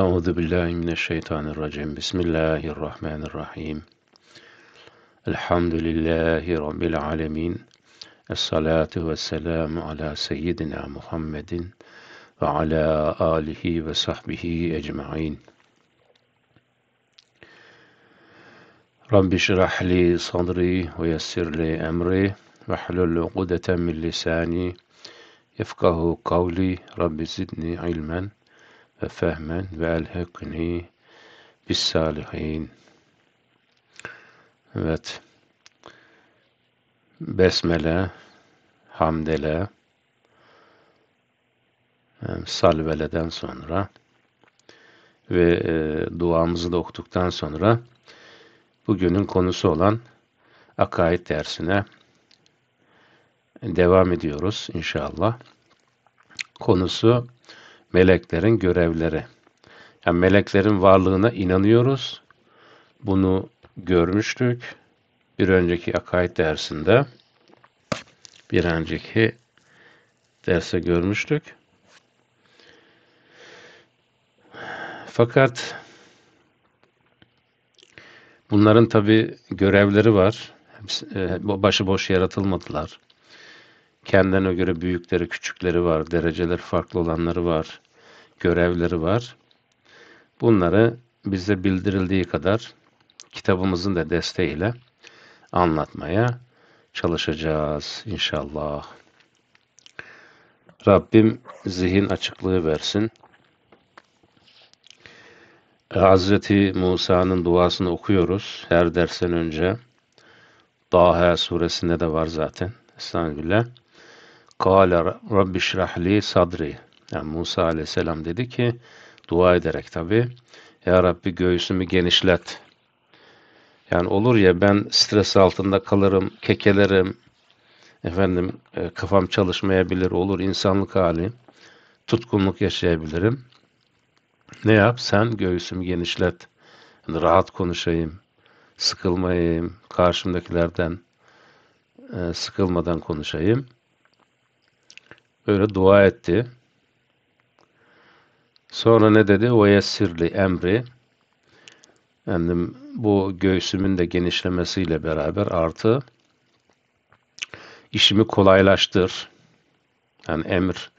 أعوذ بالله من الشيطان الرجيم بسم الله الرحمن الرحيم الحمد لله رب العالمين الصلاة والسلام على سيدنا محمد وعلى آله وصحبه أجمعين رب اشرح لي صدري ويسر لي أمري واحلل عقدة من لساني يفقه قولي رب زدني علما ve fehmen ve elhekni bis salihin. Evet. Besmele, hamdele, e, salveleden sonra ve e, duamızı da okuduktan sonra bugünün konusu olan akaid dersine devam ediyoruz inşallah. Konusu meleklerin görevleri. Yani meleklerin varlığına inanıyoruz. Bunu görmüştük bir önceki akaid dersinde. Bir önceki derse görmüştük. Fakat bunların tabi görevleri var. E, başıboş yaratılmadılar. Kendine göre büyükleri, küçükleri var, dereceler farklı olanları var, görevleri var. Bunları bize bildirildiği kadar kitabımızın da desteğiyle anlatmaya çalışacağız inşallah. Rabbim zihin açıklığı versin. Hazreti Musa'nın duasını okuyoruz her dersen önce. Daha suresinde de var zaten. Estağfirullah. Kâle Rabbi şrahli sadri. Yani Musa aleyhisselam dedi ki dua ederek tabi. Ya Rabbi göğsümü genişlet. Yani olur ya ben stres altında kalırım, kekelerim. Efendim e, kafam çalışmayabilir olur insanlık hali. Tutkunluk yaşayabilirim. Ne yap? Sen göğsümü genişlet. Yani rahat konuşayım. Sıkılmayayım. Karşımdakilerden e, sıkılmadan konuşayım.'' Böyle dua etti. Sonra ne dedi? O yessirli emri. Yani bu göğsümün de genişlemesiyle beraber artı işimi kolaylaştır. Yani emir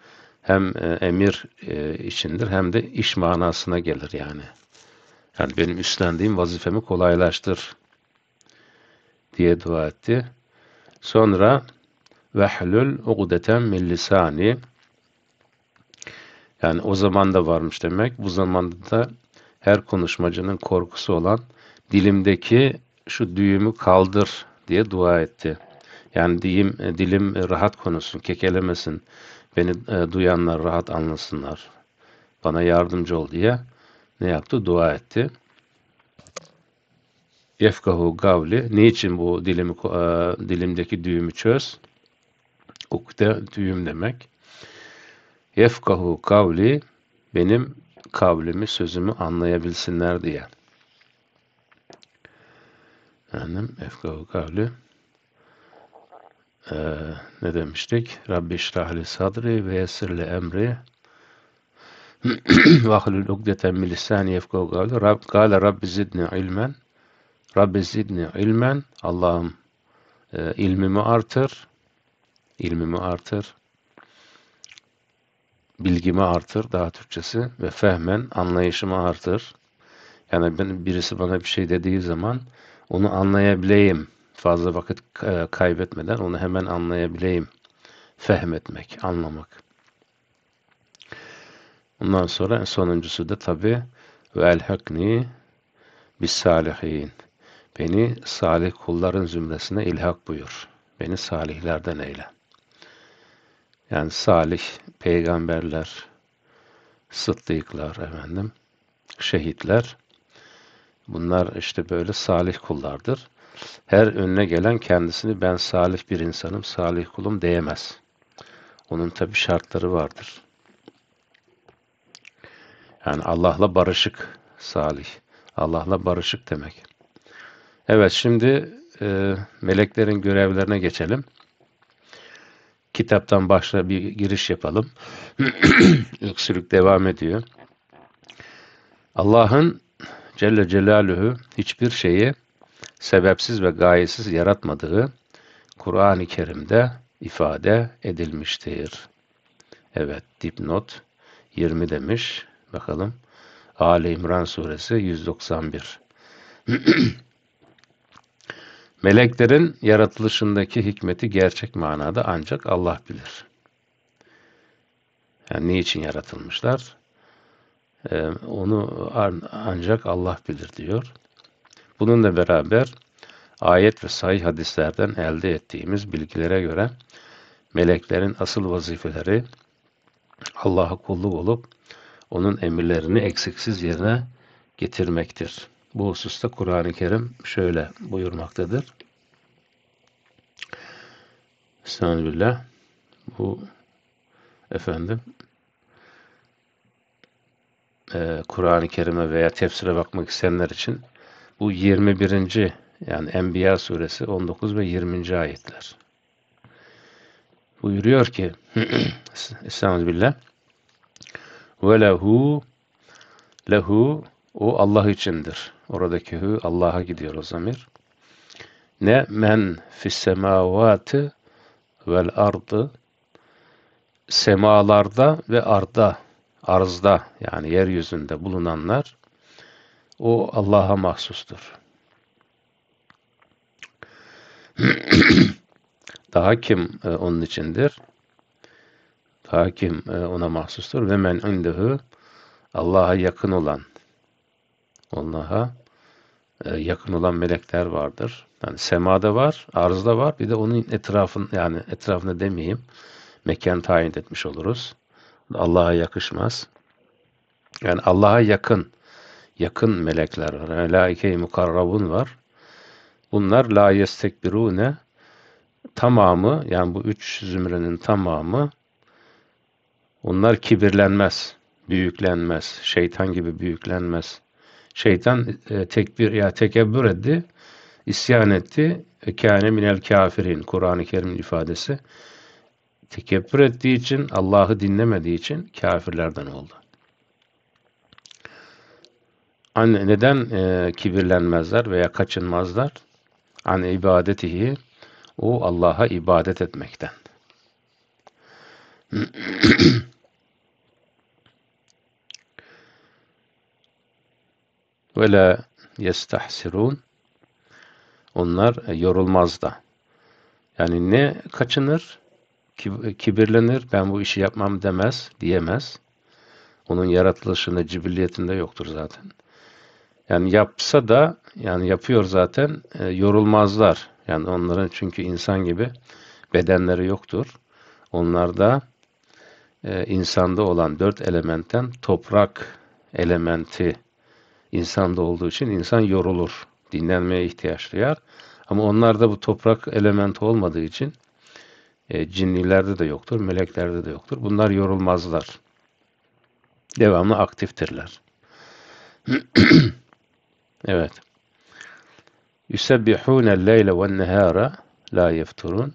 hem e, emir e, içindir hem de iş manasına gelir yani. Yani benim üstlendiğim vazifemi kolaylaştır diye dua etti. Sonra vehlül ugdeten min lisani yani o zaman da varmış demek. Bu zamanda da her konuşmacının korkusu olan dilimdeki şu düğümü kaldır diye dua etti. Yani diyeyim, e, dilim e, rahat konuşsun, kekelemesin. Beni e, duyanlar rahat anlasınlar. Bana yardımcı ol diye ne yaptı? Dua etti. Yefkahu gavli. Niçin bu dilimi, e, dilimdeki düğümü çöz? Düğüm demek. Yefkahu kavli benim kavlimi, sözümü anlayabilsinler diye. Efendim, efkahu kavli. Ee, ne demiştik? Rabbi işrahli sadri ve yessirli emri vahlul ugdeten milisani efkahu kavli. Rab, gale Rabbi zidni ilmen. Rabbi zidni ilmen. Allah'ım e, ilmimi artır ilmimi artır, bilgimi artır daha Türkçesi ve fehmen anlayışımı artır. Yani ben birisi bana bir şey dediği zaman onu anlayabileyim. Fazla vakit e, kaybetmeden onu hemen anlayabileyim. Fehmetmek, anlamak. Ondan sonra sonuncusu da tabi ve elhakni Beni salih kulların zümresine ilhak buyur. Beni salihlerden eyle. Yani salih peygamberler, sıddıklar efendim, şehitler. Bunlar işte böyle salih kullardır. Her önüne gelen kendisini ben salih bir insanım, salih kulum diyemez. Onun tabi şartları vardır. Yani Allah'la barışık salih. Allah'la barışık demek. Evet şimdi e, meleklerin görevlerine geçelim kitaptan başla bir giriş yapalım. Öksürük devam ediyor. Allah'ın Celle Celaluhu hiçbir şeyi sebepsiz ve gayesiz yaratmadığı Kur'an-ı Kerim'de ifade edilmiştir. Evet, dipnot 20 demiş. Bakalım. Ali İmran suresi 191. Meleklerin yaratılışındaki hikmeti gerçek manada ancak Allah bilir. Yani niçin yaratılmışlar? Ee, onu ancak Allah bilir diyor. Bununla beraber ayet ve sahih hadislerden elde ettiğimiz bilgilere göre meleklerin asıl vazifeleri Allah'a kulluk olup onun emirlerini eksiksiz yerine getirmektir. Bu hususta Kur'an-ı Kerim şöyle buyurmaktadır. Estağfirullah. Bu efendim e, Kur'an-ı Kerim'e veya tefsire bakmak isteyenler için bu 21. yani Enbiya suresi 19 ve 20. ayetler. Buyuruyor ki Estağfirullah. Ve lehu lehu o Allah içindir. Oradaki hü Allah'a gidiyor o zamir. Ne men fis semavati vel ardı semalarda ve arda arzda yani yeryüzünde bulunanlar o Allah'a mahsustur. Daha kim e, onun içindir? Daha kim e, ona mahsustur? Ve men indehu Allah'a yakın olan Allah'a ee, yakın olan melekler vardır. Yani semada var, arzda var. Bir de onun etrafın yani etrafında demeyeyim mekan tayin etmiş oluruz. Allah'a yakışmaz. Yani Allah'a yakın yakın melekler var. Melaike-i mukarrabun var. Bunlar la yestekbirune tamamı yani bu üç zümrenin tamamı onlar kibirlenmez, büyüklenmez, şeytan gibi büyüklenmez şeytan e, tekbir ya tekebbür etti, isyan etti. Kâne minel kafirin Kur'an-ı Kerim'in ifadesi. Tekebbür ettiği için, Allah'ı dinlemediği için kafirlerden oldu. Anne neden e, kibirlenmezler veya kaçınmazlar? An ibadetihi o Allah'a ibadet etmekten. Ve la Onlar e, yorulmaz da. Yani ne kaçınır? E, kibirlenir, ben bu işi yapmam demez, diyemez. Onun yaratılışında, cibilliyetinde yoktur zaten. Yani yapsa da, yani yapıyor zaten, e, yorulmazlar. Yani onların çünkü insan gibi bedenleri yoktur. onlar da insanda olan dört elementten toprak elementi insanda olduğu için insan yorulur. Dinlenmeye ihtiyaç duyar. Ama onlarda bu toprak elementi olmadığı için e, cinlilerde de yoktur, meleklerde de yoktur. Bunlar yorulmazlar. Devamlı aktiftirler. evet. يُسَبِّحُونَ اللَّيْلَ وَالنَّهَارَ لَا يَفْتُرُونَ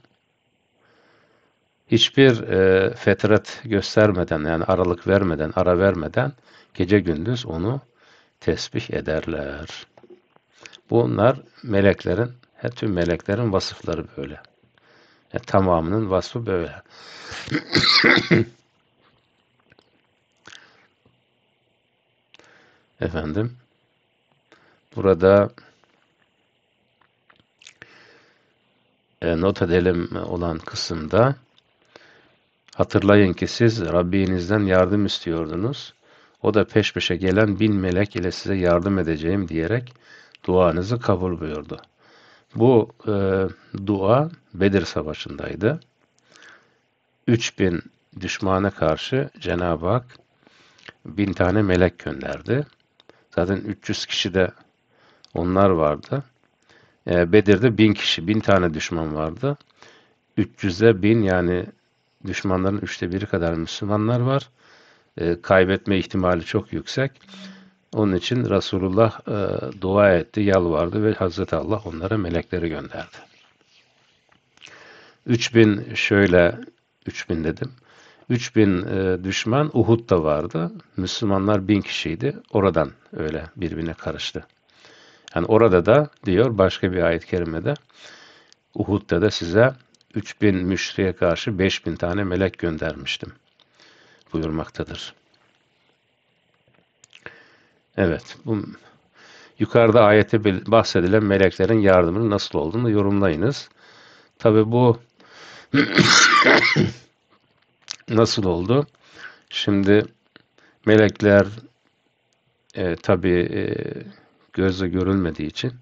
Hiçbir e, fetret göstermeden yani aralık vermeden, ara vermeden gece gündüz onu tesbih ederler. Bunlar meleklerin, he, tüm meleklerin vasıfları böyle. He, tamamının vasfı böyle. Efendim, burada e, not edelim olan kısımda hatırlayın ki siz Rabbinizden yardım istiyordunuz. O da peş peşe gelen bin melek ile size yardım edeceğim diyerek duanızı kabul buyurdu. Bu e, dua Bedir Savaşı'ndaydı. 3000 düşmana karşı Cenab-ı Hak bin tane melek gönderdi. Zaten 300 kişi de onlar vardı. E, Bedir'de bin kişi, bin tane düşman vardı. 300'e bin yani düşmanların üçte biri kadar Müslümanlar var. E, kaybetme ihtimali çok yüksek. Onun için Resulullah e, dua etti, yalvardı ve Hazreti Allah onlara melekleri gönderdi. 3000 şöyle, 3000 dedim. 3000 e, düşman Uhud'da vardı. Müslümanlar 1000 kişiydi. Oradan öyle birbirine karıştı. Yani orada da diyor başka bir ayet-i kerimede Uhud'da da size 3000 müşriye karşı 5000 tane melek göndermiştim buyurmaktadır. Evet, bu yukarıda ayete bahsedilen meleklerin yardımının nasıl olduğunu yorumlayınız. Tabi bu nasıl oldu? Şimdi melekler e, tabi e, gözle görülmediği için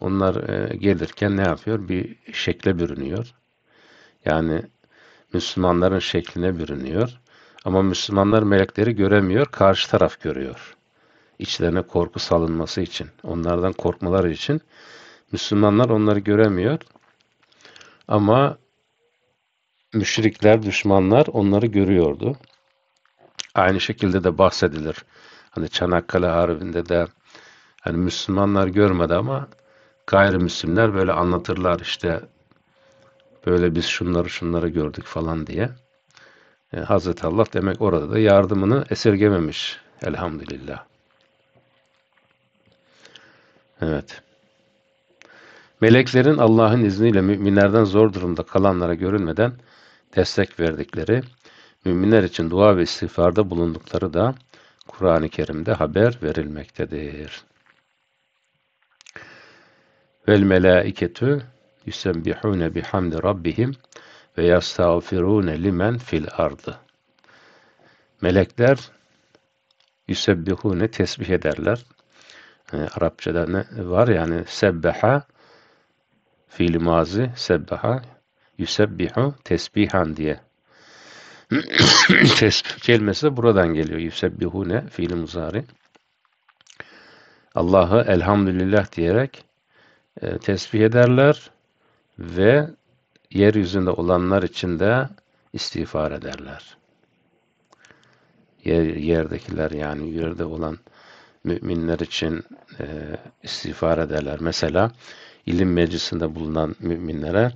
onlar e, gelirken ne yapıyor? Bir şekle bürünüyor. Yani Müslümanların şekline bürünüyor. Ama Müslümanlar melekleri göremiyor, karşı taraf görüyor. İçlerine korku salınması için, onlardan korkmaları için Müslümanlar onları göremiyor. Ama müşrikler, düşmanlar onları görüyordu. Aynı şekilde de bahsedilir. Hani Çanakkale Harbi'nde de hani Müslümanlar görmedi ama gayrimüslimler böyle anlatırlar işte böyle biz şunları şunları gördük falan diye e, Hazreti Allah demek orada da yardımını esirgememiş. Elhamdülillah. Evet. Meleklerin Allah'ın izniyle müminlerden zor durumda kalanlara görünmeden destek verdikleri, müminler için dua ve istiğfarda bulundukları da Kur'an-ı Kerim'de haber verilmektedir. Vel melâiketü yüsebbihûne bihamdi rabbihim ve yestağfirune limen fil ardı. Melekler yüsebbihune tesbih ederler. Yani ee, Arapçada ne var yani sebbeha fiil mazi sebbeha yusebbihu tesbihan diye. tesbih kelimesi de buradan geliyor. Yusebbihune fil muzari. Allah'ı elhamdülillah diyerek e, tesbih ederler ve yeryüzünde olanlar için de istiğfar ederler. Yer, yerdekiler yani yerde olan müminler için e, istiğfar ederler. Mesela ilim meclisinde bulunan müminlere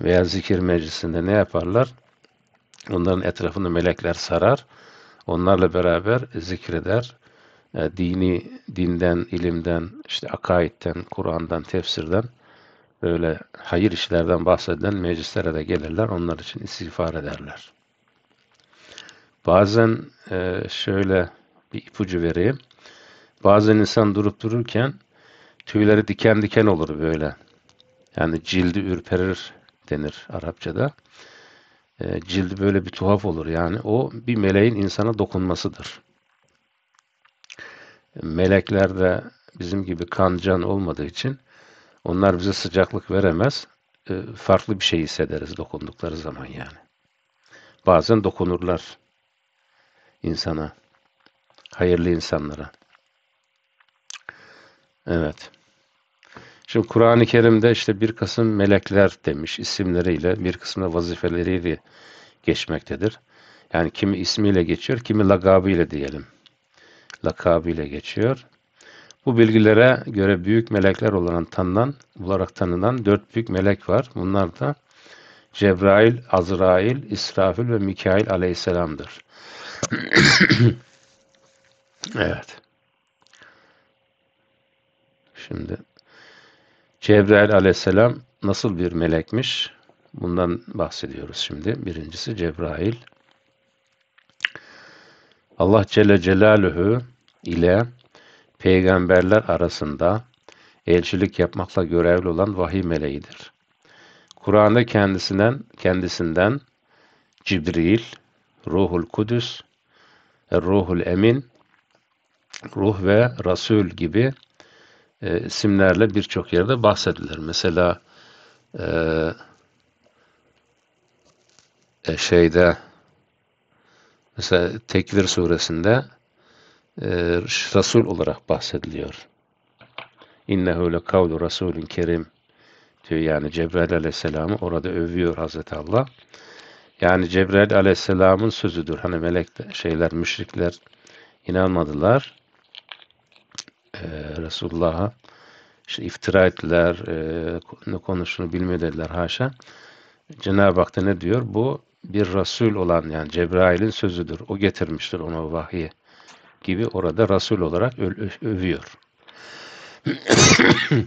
veya zikir meclisinde ne yaparlar? Onların etrafını melekler sarar. Onlarla beraber zikreder. E, dini, dinden, ilimden, işte akaidden, Kur'an'dan, tefsirden böyle hayır işlerden bahseden meclislere de gelirler. Onlar için istiğfar ederler. Bazen e, şöyle bir ipucu vereyim. Bazen insan durup dururken tüyleri diken diken olur böyle. Yani cildi ürperir denir Arapçada. E, cildi böyle bir tuhaf olur. Yani o bir meleğin insana dokunmasıdır. Melekler de bizim gibi kan can olmadığı için onlar bize sıcaklık veremez. Ee, farklı bir şey hissederiz dokundukları zaman yani. Bazen dokunurlar insana, hayırlı insanlara. Evet. Şimdi Kur'an-ı Kerim'de işte bir kısım melekler demiş isimleriyle, bir kısmı vazifeleriyle geçmektedir. Yani kimi ismiyle geçiyor, kimi lakabıyla diyelim. Lakabıyla geçiyor. Bu bilgilere göre büyük melekler olarak tanınan, olarak tanınan dört büyük melek var. Bunlar da Cebrail, Azrail, İsrafil ve Mikail aleyhisselamdır. evet. Şimdi Cebrail aleyhisselam nasıl bir melekmiş? Bundan bahsediyoruz şimdi. Birincisi Cebrail. Allah Celle Celaluhu ile peygamberler arasında elçilik yapmakla görevli olan vahiy meleğidir. Kur'an'da kendisinden kendisinden Cibril, Ruhul Kudüs, Ruhul Emin, Ruh ve Rasul gibi e, isimlerle birçok yerde bahsedilir. Mesela e, e şeyde mesela Tekvir suresinde e, Resul olarak bahsediliyor. İnnehu le kavlu Resulün kerim diyor. Yani Cebrail aleyhisselamı orada övüyor Hazreti Allah. Yani Cebrail aleyhisselamın sözüdür. Hani melek şeyler, müşrikler inanmadılar. Ee, Resulullah'a işte iftira ettiler, e, ne konuştuğunu bilmiyor haşa. Cenab-ı Hak da ne diyor? Bu bir Resul olan yani Cebrail'in sözüdür. O getirmiştir ona vahyi gibi orada Rasul olarak övüyor.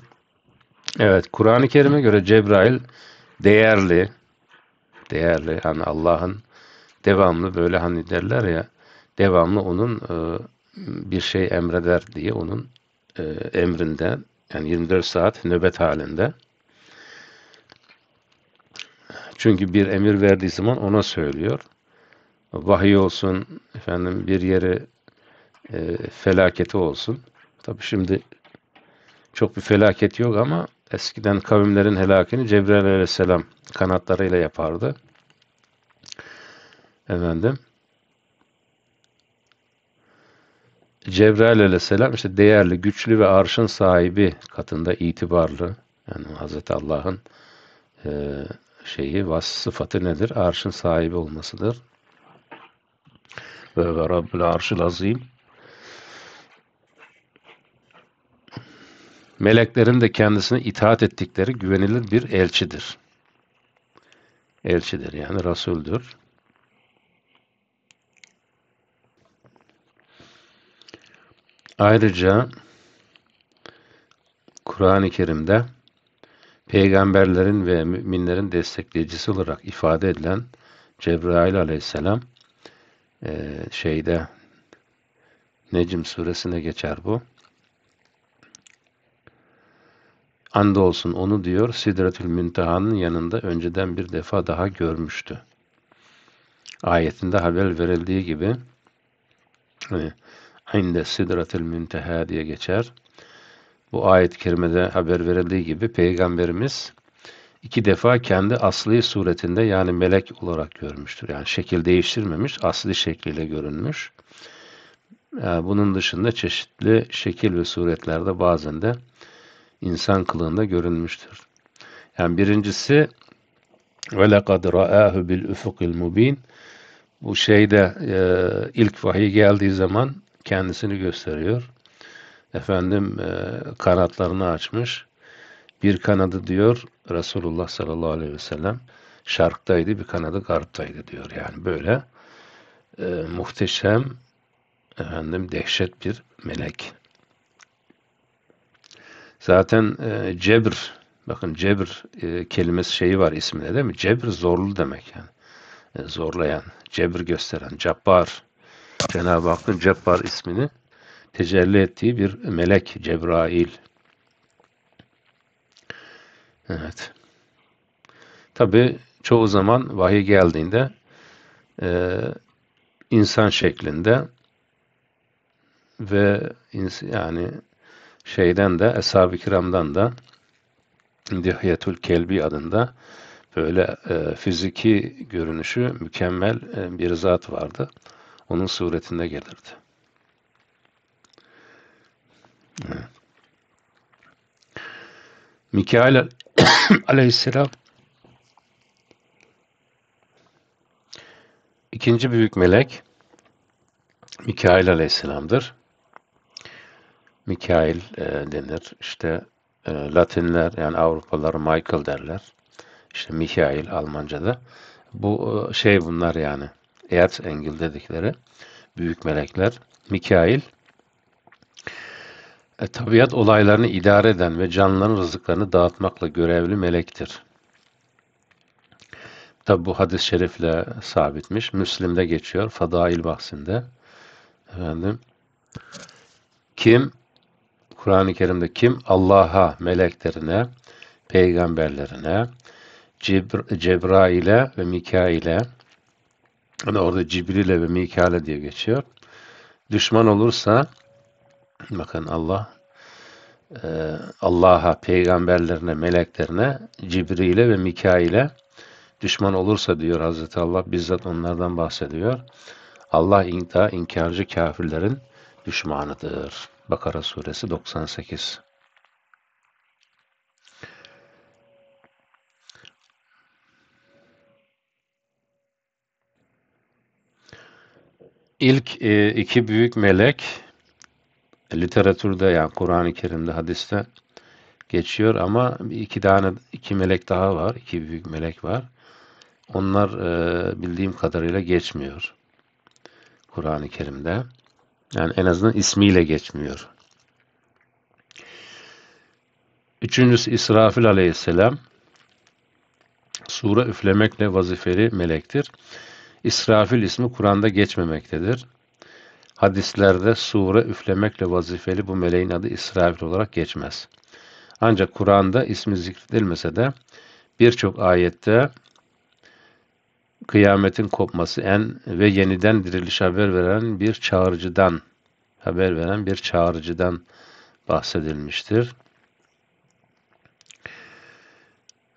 evet, Kur'an-ı Kerim'e göre Cebrail değerli, değerli hani Allah'ın devamlı böyle hani derler ya, devamlı onun e, bir şey emreder diye onun e, emrinde yani 24 saat nöbet halinde. Çünkü bir emir verdiği zaman ona söylüyor. Vahiy olsun, efendim bir yeri e, felaketi olsun. Tabi şimdi çok bir felaket yok ama eskiden kavimlerin helakini Cebrail aleyhisselam kanatlarıyla yapardı. Efendim. Cebrail aleyhisselam işte değerli, güçlü ve arşın sahibi katında itibarlı. Yani Hazreti Allah'ın e, şeyi, vas sıfatı nedir? Arşın sahibi olmasıdır. Ve ve Rabbül arşil azim. Meleklerin de kendisine itaat ettikleri güvenilir bir elçidir. Elçidir yani Resul'dür. Ayrıca Kur'an-ı Kerim'de peygamberlerin ve müminlerin destekleyicisi olarak ifade edilen Cebrail aleyhisselam e, şeyde Necim suresine geçer bu. Andolsun onu diyor Sidretül Münteha'nın yanında önceden bir defa daha görmüştü. Ayetinde haber verildiği gibi e, Inde Sidretül Münteha diye geçer. Bu ayet-i kerimede haber verildiği gibi Peygamberimiz iki defa kendi asli suretinde yani melek olarak görmüştür. Yani şekil değiştirmemiş, asli şekliyle görünmüş. Yani e, bunun dışında çeşitli şekil ve suretlerde bazen de insan kılığında görünmüştür. Yani birincisi ve lekad ra'ahu bil ufukil mubin bu şeyde e, ilk vahiy geldiği zaman kendisini gösteriyor. Efendim e, kanatlarını açmış. Bir kanadı diyor Resulullah sallallahu aleyhi ve sellem şarktaydı bir kanadı garptaydı diyor. Yani böyle e, muhteşem efendim dehşet bir melek. Zaten e, cebr, bakın cebr e, kelimesi şeyi var isminde değil mi? Cebr zorlu demek yani. E, zorlayan, cebr gösteren, cabbar. Cenab-ı Hakk'ın cabbar ismini tecelli ettiği bir melek Cebrail. Evet. Tabi çoğu zaman vahiy geldiğinde e, insan şeklinde ve yani şeyden de Eshab-ı Kiram'dan da Dihyetül Kelbi adında böyle e, fiziki görünüşü mükemmel e, bir zat vardı. Onun suretinde gelirdi. Evet. Mikail aleyhisselam ikinci büyük melek Mikail aleyhisselamdır. Mikail e, denir. İşte e, Latinler yani Avrupalılar Michael derler. İşte Mikail Almanca'da. Bu e, şey bunlar yani. Erzengil dedikleri büyük melekler. Mikail e, tabiat olaylarını idare eden ve canlıların rızıklarını dağıtmakla görevli melektir. Tabi bu hadis-i şerifle sabitmiş. Müslim'de geçiyor. Fadail bahsinde. Efendim, kim Kur'an-ı Kerim'de kim Allah'a, meleklerine, peygamberlerine, Cebr Cebrail'e ve Mikail'e hani orada Cibril'e ve Mikail'e diye geçiyor. Düşman olursa bakın Allah e, Allah'a, peygamberlerine, meleklerine, Cibril'e ve Mikail'e düşman olursa diyor Hazreti Allah bizzat onlardan bahsediyor. Allah in, da inkarcı kafirlerin düşmanıdır. Bakara suresi 98 İlk e, iki büyük melek literatürde yani Kur'an-ı Kerim'de hadiste geçiyor ama iki tane iki melek daha var. iki büyük melek var. Onlar e, bildiğim kadarıyla geçmiyor. Kur'an-ı Kerim'de. Yani en azından ismiyle geçmiyor. Üçüncüsü İsrafil aleyhisselam. Sure üflemekle vazifeli melektir. İsrafil ismi Kur'an'da geçmemektedir. Hadislerde sure üflemekle vazifeli bu meleğin adı İsrafil olarak geçmez. Ancak Kur'an'da ismi zikredilmese de birçok ayette kıyametin kopması en ve yeniden diriliş haber veren bir çağrıcıdan haber veren bir çağrıcıdan bahsedilmiştir.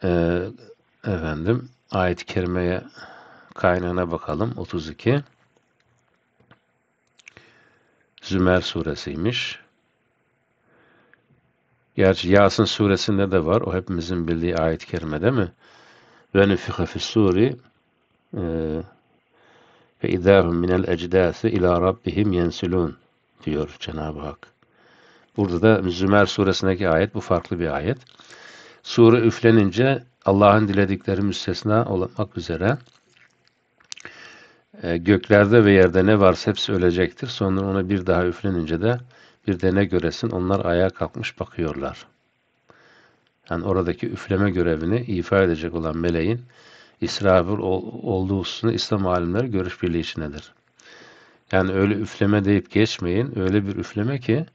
Ee, efendim ayet-i kerimeye kaynağına bakalım 32 Zümer suresiymiş. Gerçi Yasin suresinde de var. O hepimizin bildiği ayet-i kerime değil mi? Ve nüfihe fissuri ve ee, idâhum minel ecdâsi ilâ rabbihim yensilûn diyor Cenab-ı Hak. Burada da Zümer suresindeki ayet bu farklı bir ayet. Sure üflenince Allah'ın diledikleri müstesna olmak üzere e, göklerde ve yerde ne varsa hepsi ölecektir. Sonra ona bir daha üflenince de bir de ne göresin onlar ayağa kalkmış bakıyorlar. Yani oradaki üfleme görevini ifa edecek olan meleğin İsrafil olduğu hususunda İslam alimleri görüş birliği içindedir. Yani öyle üfleme deyip geçmeyin. Öyle bir üfleme ki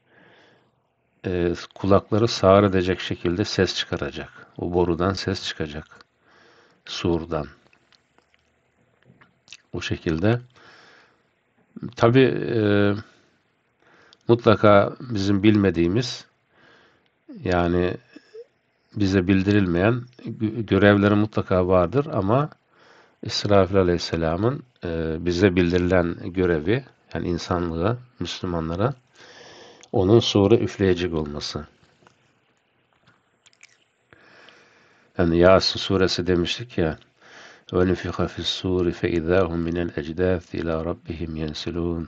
e, kulakları sağır edecek şekilde ses çıkaracak. O borudan ses çıkacak. Surdan. O şekilde. Tabi e, mutlaka bizim bilmediğimiz yani bize bildirilmeyen görevleri mutlaka vardır ama İsrafil Aleyhisselam'ın e, bize bildirilen görevi yani insanlığa, Müslümanlara onun sure üfleyecek olması. Yani Yasin suresi demiştik ya وَنُفِخَ فِي السُّورِ فَاِذَاهُمْ مِنَ الْاَجْدَاثِ اِلَى رَبِّهِمْ يَنْسِلُونَ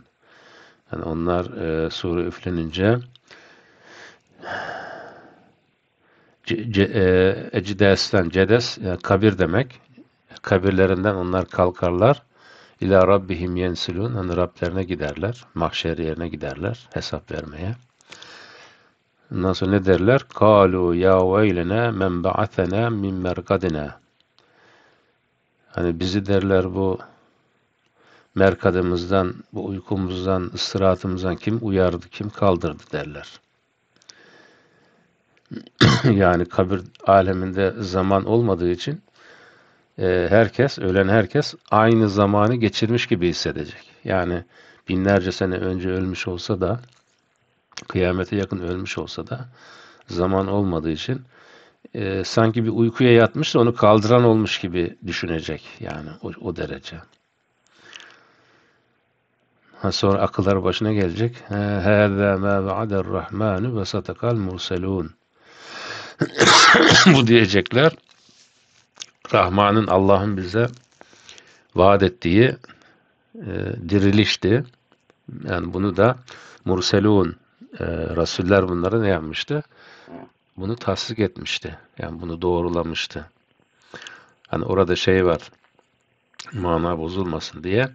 Yani onlar e, sure üflenince e, Ecdes'ten cedes yani e, kabir demek. Kabirlerinden onlar kalkarlar. İlâ rabbihim yensilûn. Hani Rablerine giderler. Mahşer yerine giderler. Hesap vermeye. Ondan sonra ne derler? Kalu ya veylene men ba'athena min merkadine Hani bizi derler bu merkadımızdan, bu uykumuzdan, istirahatımızdan kim uyardı, kim kaldırdı derler. yani kabir aleminde zaman olmadığı için e, herkes, ölen herkes aynı zamanı geçirmiş gibi hissedecek. Yani binlerce sene önce ölmüş olsa da, kıyamete yakın ölmüş olsa da zaman olmadığı için e, sanki bir uykuya yatmış da onu kaldıran olmuş gibi düşünecek yani o, o derece. Ha sonra akıllar başına gelecek. Hâzâ mâ ve'ader rahmanu ve satakal murselûn. bu diyecekler Rahman'ın Allah'ın bize vaat ettiği e, dirilişti. Yani bunu da Murselun e, Resuller bunlara ne yapmıştı? Bunu tasdik etmişti. Yani bunu doğrulamıştı. Hani orada şey var mana bozulmasın diye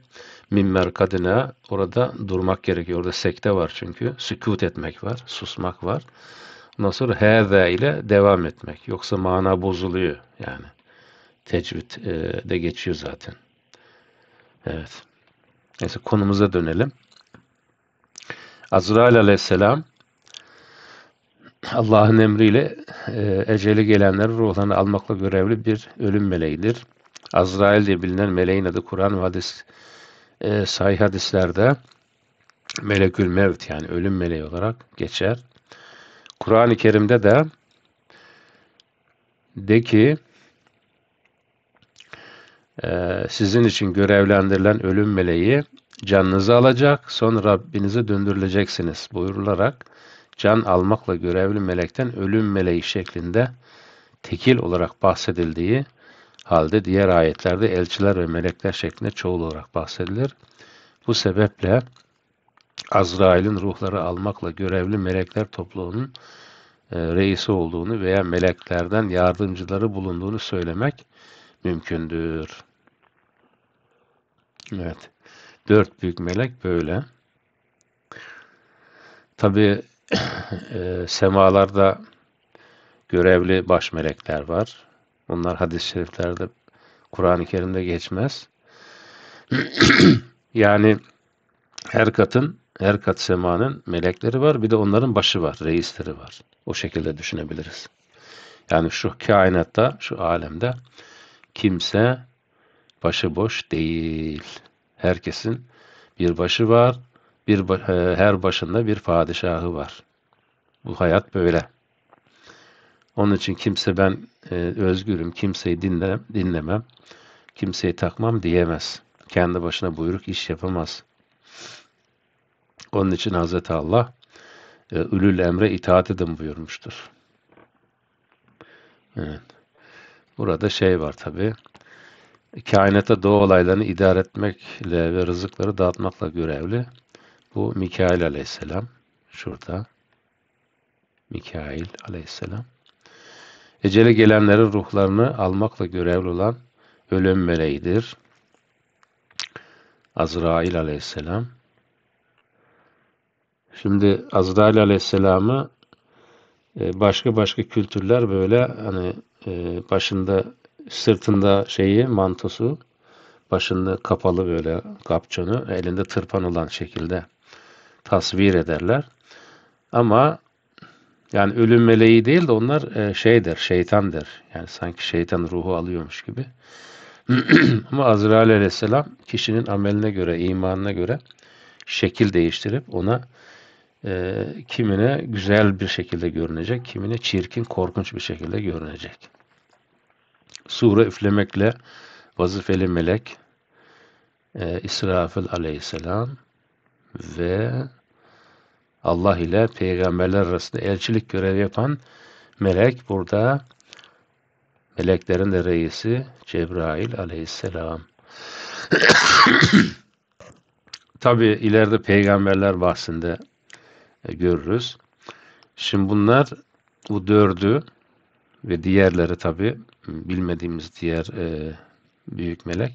minmer kadına orada durmak gerekiyor. Orada sekte var çünkü. Sükut etmek var. Susmak var. Nasıl heze ile devam etmek. Yoksa mana bozuluyor yani. Tecvid e, de geçiyor zaten. Evet. Neyse konumuza dönelim. Azrail aleyhisselam Allah'ın emriyle e, eceli gelenleri ruhlarını almakla görevli bir ölüm meleğidir. Azrail diye bilinen meleğin adı Kur'an ve hadis e, sahih hadislerde melekül mevt yani ölüm meleği olarak geçer. Kur'an-ı Kerim'de de de ki e, sizin için görevlendirilen ölüm meleği canınızı alacak, sonra Rabbinize döndürüleceksiniz buyurularak can almakla görevli melekten ölüm meleği şeklinde tekil olarak bahsedildiği halde diğer ayetlerde elçiler ve melekler şeklinde çoğul olarak bahsedilir. Bu sebeple Azrail'in ruhları almakla görevli melekler topluluğunun e, reisi olduğunu veya meleklerden yardımcıları bulunduğunu söylemek mümkündür. Evet. Dört büyük melek böyle. Tabi e, semalarda görevli baş melekler var. Bunlar hadis-i şeriflerde Kur'an-ı Kerim'de geçmez. yani her katın her kat semanın melekleri var bir de onların başı var, reisleri var. O şekilde düşünebiliriz. Yani şu kainatta, şu alemde kimse başıboş değil. Herkesin bir başı var, bir e, her başında bir padişahı var. Bu hayat böyle. Onun için kimse ben e, özgürüm, kimseyi dinle, dinlemem, kimseyi takmam diyemez. Kendi başına buyruk iş yapamaz. Onun için Hz. Allah ülül e, emre itaat edin buyurmuştur. Evet. Burada şey var tabi. Kainata doğu olaylarını idare etmekle ve rızıkları dağıtmakla görevli. Bu Mikail aleyhisselam. Şurada. Mikail aleyhisselam. Ecele gelenlerin ruhlarını almakla görevli olan ölüm meleğidir. Azrail aleyhisselam. Şimdi Azrail Aleyhisselam'ı e, başka başka kültürler böyle hani e, başında sırtında şeyi mantosu başında kapalı böyle kapçanı elinde tırpan olan şekilde tasvir ederler. Ama yani ölüm meleği değil de onlar e, şeydir, şeytandır. Yani sanki şeytan ruhu alıyormuş gibi. Ama Azrail aleyhisselam kişinin ameline göre, imanına göre şekil değiştirip ona e, kimine güzel bir şekilde görünecek, kimine çirkin, korkunç bir şekilde görünecek. Sure üflemekle vazifeli melek e, İsrafil aleyhisselam ve Allah ile peygamberler arasında elçilik görevi yapan melek burada meleklerin de reisi Cebrail aleyhisselam. Tabi ileride peygamberler bahsinde e, görürüz. Şimdi bunlar bu dördü ve diğerleri tabi bilmediğimiz diğer e, büyük melek.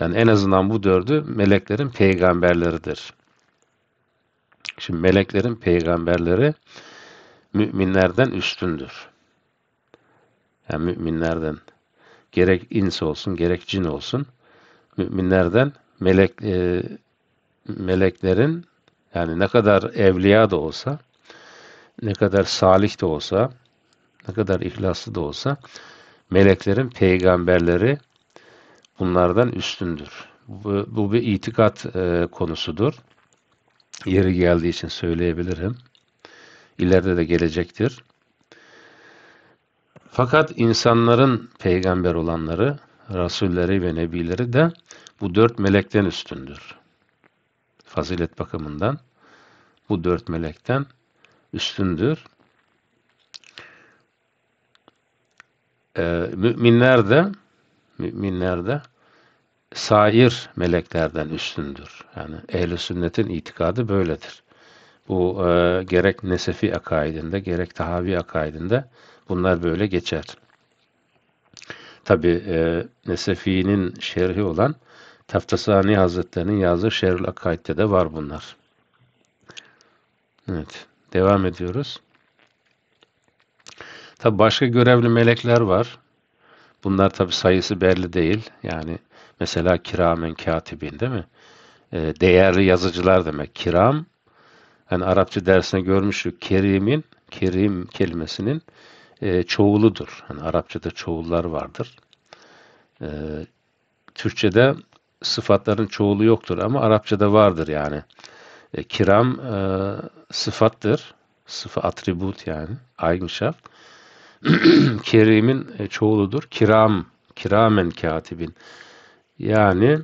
Yani en azından bu dördü meleklerin peygamberleridir. Şimdi meleklerin peygamberleri müminlerden üstündür. Yani müminlerden gerek ins olsun gerek cin olsun müminlerden melek e, meleklerin yani ne kadar evliya da olsa, ne kadar salih de olsa, ne kadar ihlaslı da olsa meleklerin peygamberleri bunlardan üstündür. Bu, bu bir itikat e, konusudur. Yeri geldiği için söyleyebilirim. İleride de gelecektir. Fakat insanların peygamber olanları, rasulleri ve nebileri de bu dört melekten üstündür. Fazilet bakımından bu dört melekten üstündür. Ee, müminler de müminler de sair meleklerden üstündür. Yani ehli sünnetin itikadı böyledir. Bu e, gerek nesefi akaidinde gerek tahavi akaidinde bunlar böyle geçer. Tabi e, Nesefi'nin şerhi olan Taftasani Hazretleri'nin yazdığı Şerül Akaid'de de var bunlar. Evet. Devam ediyoruz. Tabi başka görevli melekler var. Bunlar tabi sayısı belli değil. Yani mesela kiramen katibin değil mi? E, değerli yazıcılar demek. Kiram yani Arapça dersine görmüştük. Kerim'in, Kerim kelimesinin e, çoğuludur. Yani Arapçada çoğullar vardır. E, Türkçe'de sıfatların çoğulu yoktur ama Arapçada vardır yani. E, kiram e, sıfattır. Sıfı atribut yani. Eigenschaft. Kerim'in e, çoğuludur. Kiram. Kiramen katibin. Yani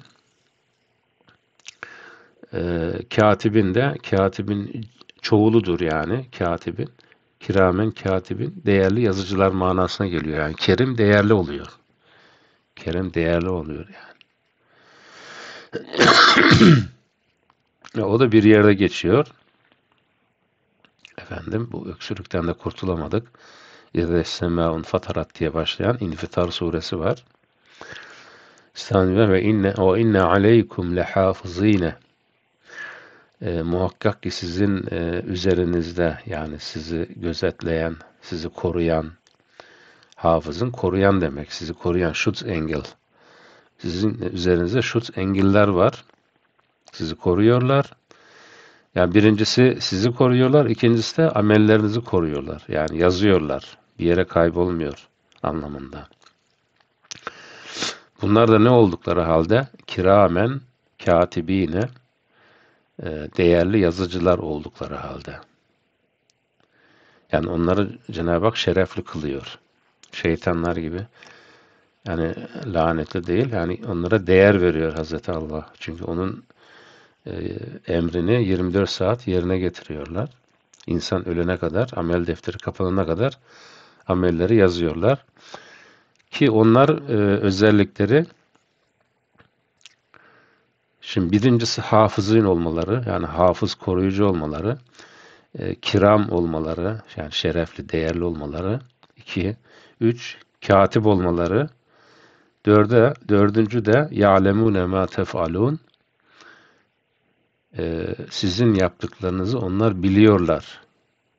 e, katibin de katibin çoğuludur yani katibin. Kiramen katibin değerli yazıcılar manasına geliyor. Yani kerim değerli oluyor. Kerim değerli oluyor yani. O da bir yerde geçiyor. Efendim bu öksürükten de kurtulamadık. İzde semâun fatarat diye başlayan İnfitar suresi var. İstanbul'da ve inne o inne aleykum lehafızine e, ee, muhakkak ki sizin e, üzerinizde yani sizi gözetleyen, sizi koruyan hafızın koruyan demek. Sizi koruyan şut engel. Sizin üzerinizde şut engeller var sizi koruyorlar. Yani birincisi sizi koruyorlar, ikincisi de amellerinizi koruyorlar. Yani yazıyorlar. Bir yere kaybolmuyor anlamında. Bunlar da ne oldukları halde kiramen katibine e, değerli yazıcılar oldukları halde. Yani onları Cenab-ı Hak şerefli kılıyor. Şeytanlar gibi. Yani lanetli değil. Yani onlara değer veriyor Hazreti Allah. Çünkü onun e, emrini 24 saat yerine getiriyorlar. İnsan ölene kadar, amel defteri kapanana kadar amelleri yazıyorlar. Ki onlar e, özellikleri şimdi birincisi hafızın olmaları, yani hafız koruyucu olmaları, e, kiram olmaları, yani şerefli, değerli olmaları. iki, üç, katip olmaları. Dörde, dördüncü de ya'lemune ma tefalûn e, sizin yaptıklarınızı onlar biliyorlar.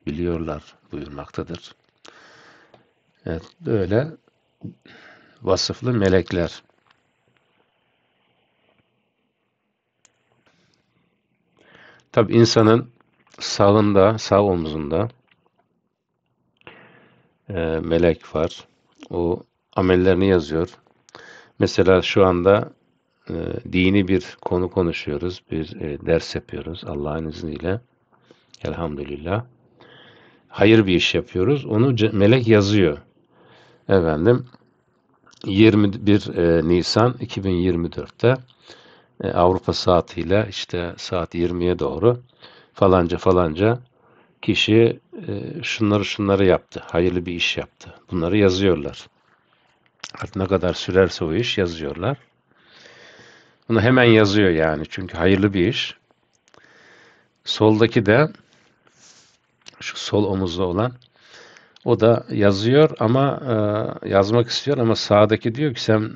Biliyorlar buyurmaktadır. Evet, böyle vasıflı melekler. Tabi insanın sağında, sağ omzunda e, melek var. O amellerini yazıyor. Mesela şu anda ee, dini bir konu konuşuyoruz, bir e, ders yapıyoruz Allah'ın izniyle. Elhamdülillah. Hayır bir iş yapıyoruz. Onu melek yazıyor. Efendim 21 e, Nisan 2024'te e, Avrupa saatiyle işte saat 20'ye doğru falanca falanca kişi şunları şunları yaptı. Hayırlı bir iş yaptı. Bunları yazıyorlar. Artık ne kadar sürerse o iş yazıyorlar. Bunu hemen yazıyor yani çünkü hayırlı bir iş. Soldaki de şu sol omuzda olan o da yazıyor ama e, yazmak istiyor ama sağdaki diyor ki sen e,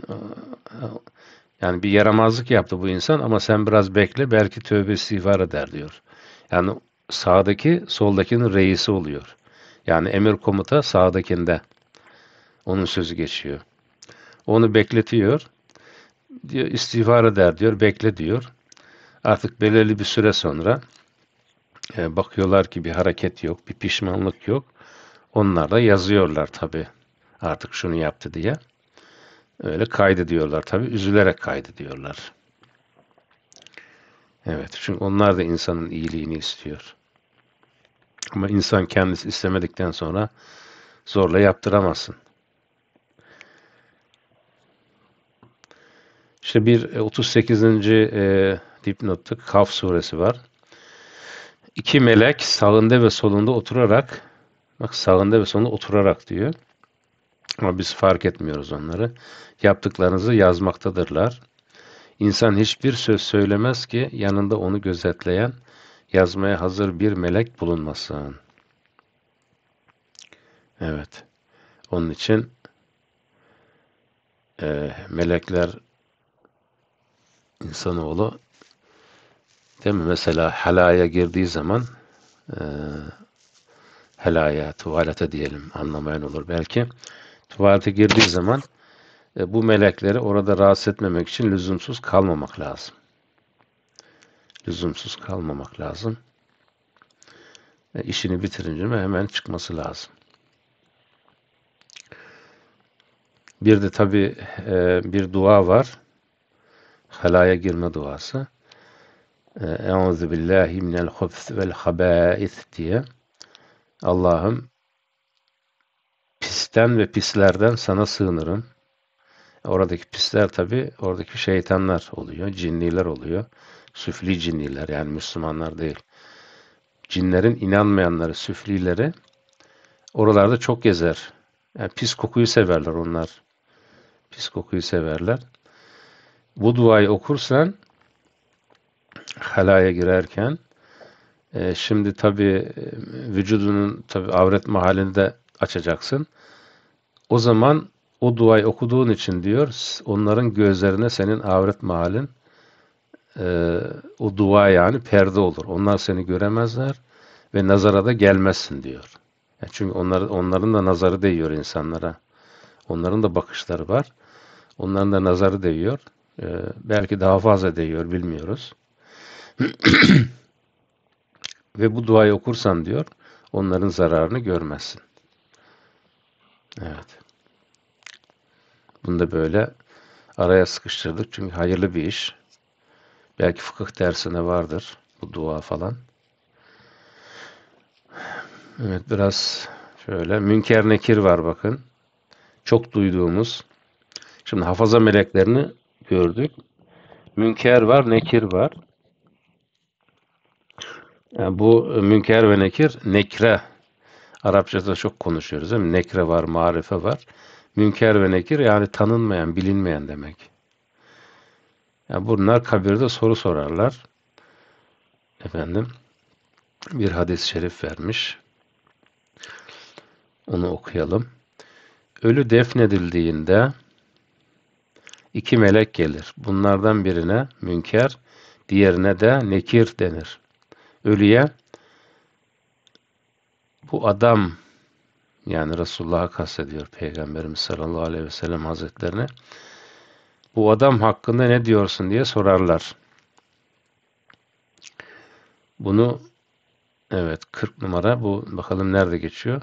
yani bir yaramazlık yaptı bu insan ama sen biraz bekle belki tövbe istiğfar eder diyor. Yani sağdaki soldakinin reisi oluyor. Yani emir komuta sağdakinde. Onun sözü geçiyor. Onu bekletiyor diyor istiğfar eder diyor, bekle diyor. Artık belirli bir süre sonra e, bakıyorlar ki bir hareket yok, bir pişmanlık yok. Onlar da yazıyorlar tabi artık şunu yaptı diye. Öyle kaydediyorlar tabi, üzülerek kaydediyorlar. Evet, çünkü onlar da insanın iyiliğini istiyor. Ama insan kendisi istemedikten sonra zorla yaptıramazsın. İşte bir 38. E, e, dipnotta Kaf suresi var. İki melek sağında ve solunda oturarak bak sağında ve solunda oturarak diyor. Ama biz fark etmiyoruz onları. Yaptıklarınızı yazmaktadırlar. İnsan hiçbir söz söylemez ki yanında onu gözetleyen yazmaya hazır bir melek bulunmasın. Evet. Onun için e, melekler insanoğlu değil mi? Mesela helaya girdiği zaman e, helaya, tuvalete diyelim anlamayan olur belki. Tuvalete girdiği zaman e, bu melekleri orada rahatsız etmemek için lüzumsuz kalmamak lazım. Lüzumsuz kalmamak lazım. E, işini bitirince mi hemen çıkması lazım. Bir de tabi e, bir dua var helaya girme duası. Euzu ee, billahi minel hubs vel habais diye. Allah'ım pisten ve pislerden sana sığınırım. Oradaki pisler tabi oradaki şeytanlar oluyor, cinniler oluyor. Süfli cinniler yani Müslümanlar değil. Cinlerin inanmayanları, süflileri oralarda çok gezer. Yani pis kokuyu severler onlar. Pis kokuyu severler bu duayı okursan halaya girerken e, şimdi tabi e, vücudunun tabi avret mahallinde açacaksın. O zaman o duayı okuduğun için diyor onların gözlerine senin avret mahallin e, o dua yani perde olur. Onlar seni göremezler ve nazara da gelmezsin diyor. Yani e, çünkü onlar, onların da nazarı değiyor insanlara. Onların da bakışları var. Onların da nazarı değiyor. Ee, belki daha fazla değiyor bilmiyoruz. Ve bu duayı okursan diyor onların zararını görmezsin. Evet. Bunu da böyle araya sıkıştırdık. Çünkü hayırlı bir iş. Belki fıkıh dersine vardır bu dua falan. Evet biraz şöyle münker nekir var bakın. Çok duyduğumuz. Şimdi hafaza meleklerini gördük. Münker var, nekir var. Yani bu e, münker ve nekir, nekre. Arapçada çok konuşuyoruz değil mi? Nekre var, marife var. Münker ve nekir yani tanınmayan, bilinmeyen demek. Yani bunlar kabirde soru sorarlar. Efendim bir hadis-i şerif vermiş. Onu okuyalım. Ölü defnedildiğinde iki melek gelir. Bunlardan birine münker, diğerine de nekir denir. Ölüye bu adam yani Resulullah'a kastediyor Peygamberimiz sallallahu aleyhi ve sellem hazretlerine. Bu adam hakkında ne diyorsun diye sorarlar. Bunu evet 40 numara bu bakalım nerede geçiyor.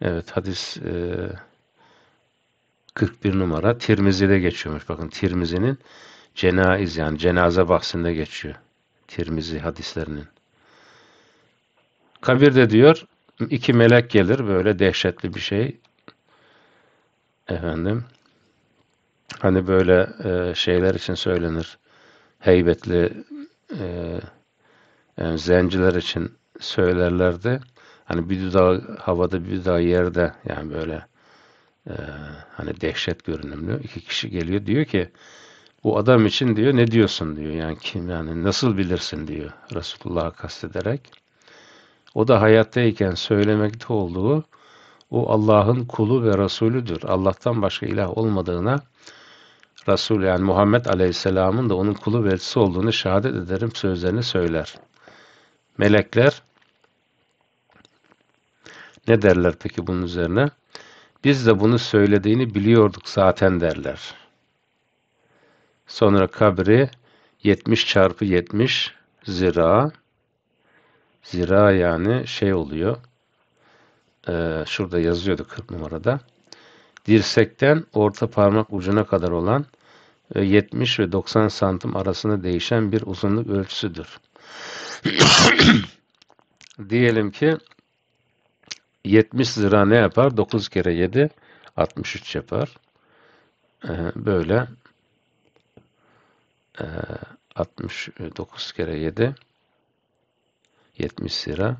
Evet hadis e, 41 numara Tirmizi'de geçiyormuş. Bakın Tirmizi'nin cenaiz yani cenaze bahsinde geçiyor. Tirmizi hadislerinin. Kabirde diyor iki melek gelir böyle dehşetli bir şey. Efendim hani böyle e, şeyler için söylenir. Heybetli e, yani zenciler için söylerlerdi. Hani bir dudağı havada bir dudağı yerde yani böyle ee, hani dehşet görünümlü iki kişi geliyor diyor ki bu adam için diyor ne diyorsun diyor yani kim yani nasıl bilirsin diyor Resulullah'a kastederek. O da hayattayken söylemekte olduğu o Allah'ın kulu ve Resulüdür. Allah'tan başka ilah olmadığına Resul yani Muhammed Aleyhisselam'ın da onun kulu ve elçisi olduğunu şehadet ederim sözlerini söyler. Melekler ne derler peki bunun üzerine? Biz de bunu söylediğini biliyorduk zaten derler. Sonra kabri 70 çarpı 70 zira zira yani şey oluyor e, şurada yazıyordu 40 numarada dirsekten orta parmak ucuna kadar olan 70 e, ve 90 santim arasında değişen bir uzunluk ölçüsüdür. Diyelim ki 70 lira ne yapar? 9 kere 7 63 yapar. Ee, böyle 69 ee, kere 7 70 lira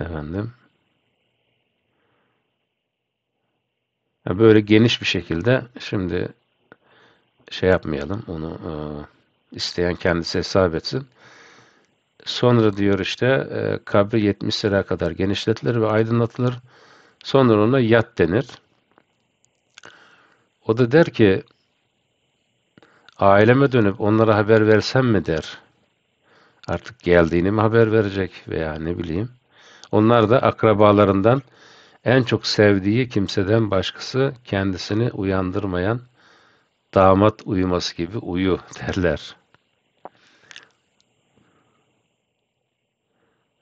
efendim böyle geniş bir şekilde şimdi şey yapmayalım onu ee, isteyen kendisi hesap etsin. Sonra diyor işte e, kabri 70 sıra kadar genişletilir ve aydınlatılır. Sonra ona yat denir. O da der ki aileme dönüp onlara haber versem mi der. Artık geldiğini mi haber verecek veya ne bileyim. Onlar da akrabalarından en çok sevdiği kimseden başkası kendisini uyandırmayan damat uyuması gibi uyu derler.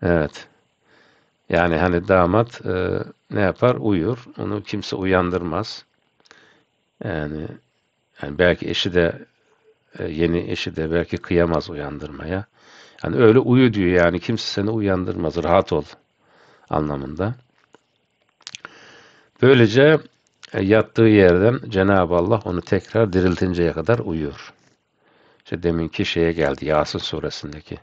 Evet. Yani hani damat e, ne yapar? Uyur. Onu kimse uyandırmaz. Yani, yani belki eşi de e, yeni eşi de belki kıyamaz uyandırmaya. Yani öyle uyu diyor yani kimse seni uyandırmaz. Rahat ol anlamında. Böylece e, yattığı yerden Cenab-ı Allah onu tekrar diriltinceye kadar uyuyor. İşte deminki şeye geldi Yasin suresindeki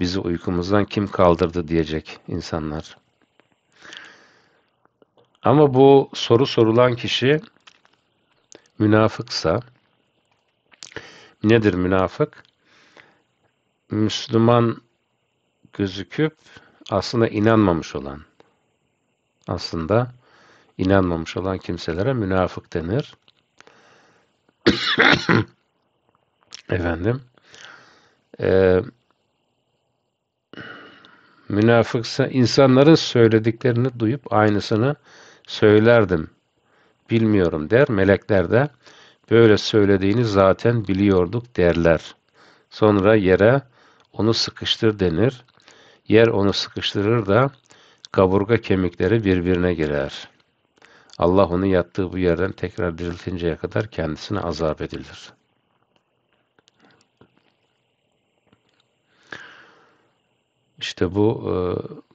Bizi uykumuzdan kim kaldırdı diyecek insanlar. Ama bu soru sorulan kişi münafıksa nedir münafık? Müslüman gözüküp aslında inanmamış olan aslında inanmamış olan kimselere münafık denir. Efendim, e, Münafıksa insanların söylediklerini duyup aynısını söylerdim. Bilmiyorum der. Melekler de böyle söylediğini zaten biliyorduk derler. Sonra yere onu sıkıştır denir. Yer onu sıkıştırır da kaburga kemikleri birbirine girer. Allah onu yattığı bu yerden tekrar diriltinceye kadar kendisine azap edilir.'' İşte bu e,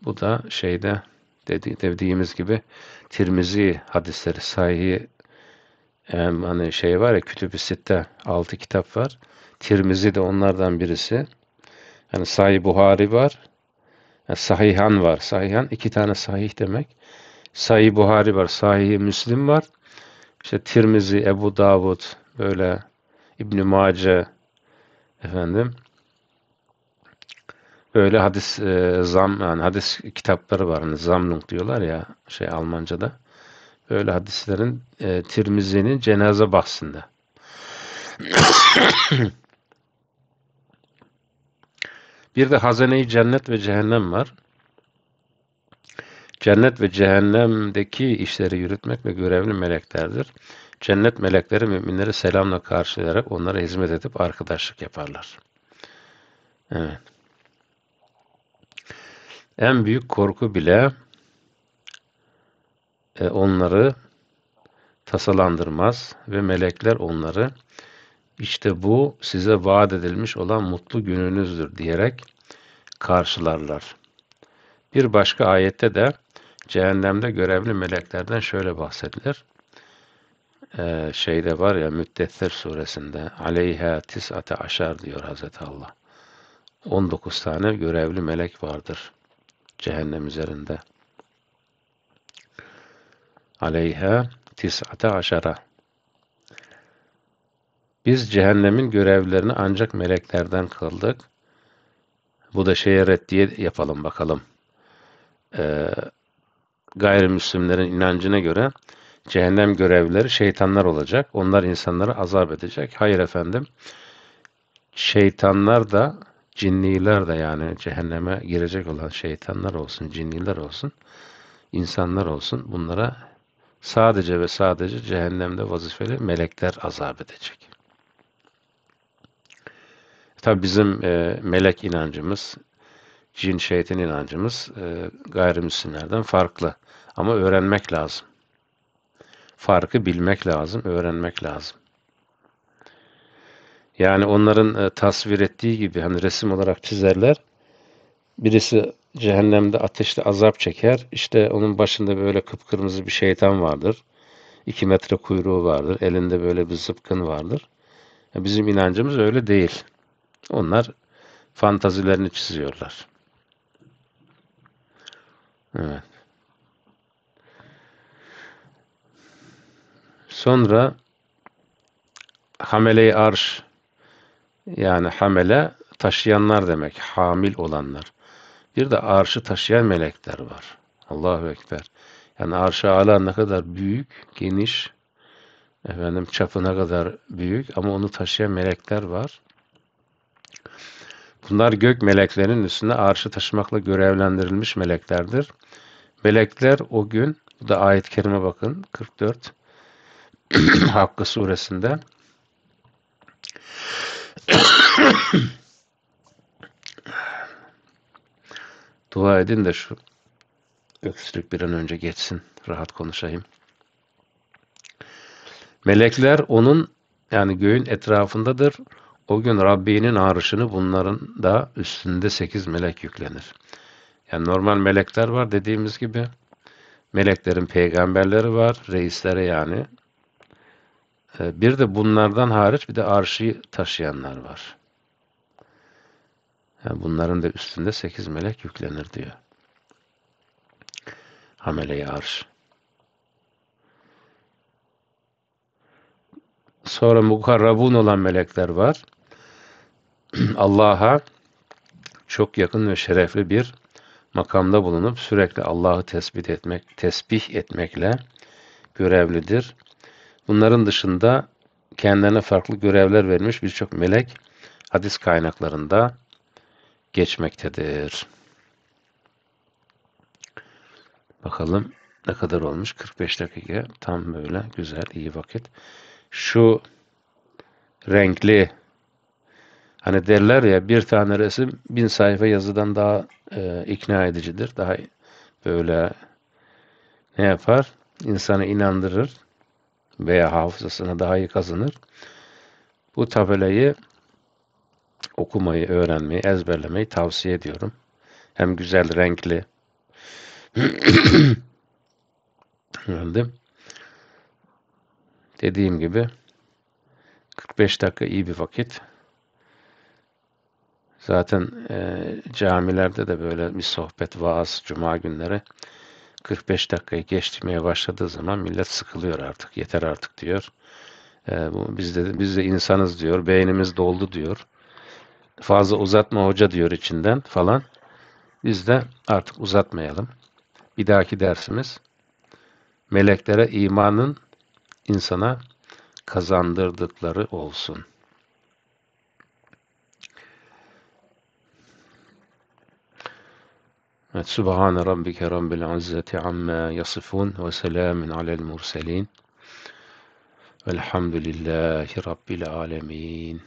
bu da şeyde dedi, dediğimiz gibi Tirmizi hadisleri sahihi hani şey var ya kütüb-i sitte 6 kitap var. Tirmizi de onlardan birisi. Yani Sahih Buhari var. Yani e, Sahihan var. Sahihan iki tane sahih demek. Sahih Buhari var. Sahih Müslim var. İşte Tirmizi, Ebu Davud böyle İbn Mace efendim öyle hadis e, zam yani hadis kitapları var. Hani Zamlung diyorlar ya şey Almanca'da. Öyle hadislerin e, Tirmizi'nin cenaze bahsinde. bir de hazeneyi cennet ve cehennem var. Cennet ve cehennemdeki işleri yürütmekle görevli meleklerdir. Cennet melekleri müminleri selamla karşılayarak onlara hizmet edip arkadaşlık yaparlar. Evet en büyük korku bile e, onları tasalandırmaz ve melekler onları işte bu size vaat edilmiş olan mutlu gününüzdür diyerek karşılarlar. Bir başka ayette de cehennemde görevli meleklerden şöyle bahsedilir. Ee, şeyde var ya Müddessir suresinde aleyha tis'ate aşar diyor Hazreti Allah. 19 tane görevli melek vardır cehennem üzerinde. Aleyha tis'ate aşara. Biz cehennemin görevlerini ancak meleklerden kıldık. Bu da şeye reddiye yapalım bakalım. Ee, gayrimüslimlerin inancına göre cehennem görevleri şeytanlar olacak. Onlar insanları azap edecek. Hayır efendim. Şeytanlar da cinniler de yani cehenneme girecek olan şeytanlar olsun, cinniler olsun, insanlar olsun bunlara sadece ve sadece cehennemde vazifeli melekler azap edecek. Tabi bizim e, melek inancımız, cin şeytan inancımız e, gayrimüslimlerden farklı. Ama öğrenmek lazım. Farkı bilmek lazım, öğrenmek lazım. Yani onların e, tasvir ettiği gibi hani resim olarak çizerler. Birisi cehennemde ateşte azap çeker. İşte onun başında böyle kıpkırmızı bir şeytan vardır. İki metre kuyruğu vardır. Elinde böyle bir zıpkın vardır. Bizim inancımız öyle değil. Onlar fantazilerini çiziyorlar. Evet. Sonra Hamele-i Arş yani hamele taşıyanlar demek. Hamil olanlar. Bir de arşı taşıyan melekler var. Allahu Ekber. Yani arş-ı ala ne kadar büyük, geniş, efendim çapına kadar büyük ama onu taşıyan melekler var. Bunlar gök meleklerinin üstünde arşı taşımakla görevlendirilmiş meleklerdir. Melekler o gün, bu da ayet-i kerime bakın 44 Hakkı suresinde Dua edin de şu öksürük bir an önce geçsin. Rahat konuşayım. Melekler onun yani göğün etrafındadır. O gün Rabbinin arışını bunların da üstünde sekiz melek yüklenir. Yani normal melekler var dediğimiz gibi. Meleklerin peygamberleri var. Reislere yani ee, bir de bunlardan hariç bir de arşıyı taşıyanlar var. Yani ee, bunların da üstünde sekiz melek yüklenir diyor. Hamele-i arş. Sonra mukarrabun olan melekler var. Allah'a çok yakın ve şerefli bir makamda bulunup sürekli Allah'ı tespit etmek, tesbih etmekle görevlidir. Bunların dışında kendilerine farklı görevler vermiş birçok melek hadis kaynaklarında geçmektedir. Bakalım ne kadar olmuş? 45 dakika. Tam böyle güzel, iyi vakit. Şu renkli hani derler ya bir tane resim bin sayfa yazıdan daha e, ikna edicidir. Daha böyle ne yapar? İnsanı inandırır veya hafızasına daha iyi kazanır. Bu tabelayı okumayı, öğrenmeyi, ezberlemeyi tavsiye ediyorum. Hem güzel, renkli. Dediğim gibi 45 dakika iyi bir vakit. Zaten e, camilerde de böyle bir sohbet, vaaz, cuma günleri 45 dakikayı geçmeye başladığı zaman millet sıkılıyor artık. Yeter artık diyor. E, bu, biz, de, biz de insanız diyor. Beynimiz doldu diyor. Fazla uzatma hoca diyor içinden falan. Biz de artık uzatmayalım. Bir dahaki dersimiz meleklere imanın insana kazandırdıkları olsun.'' سبحان ربك رب العزة عما يصفون وسلام على المرسلين الحمد لله رب العالمين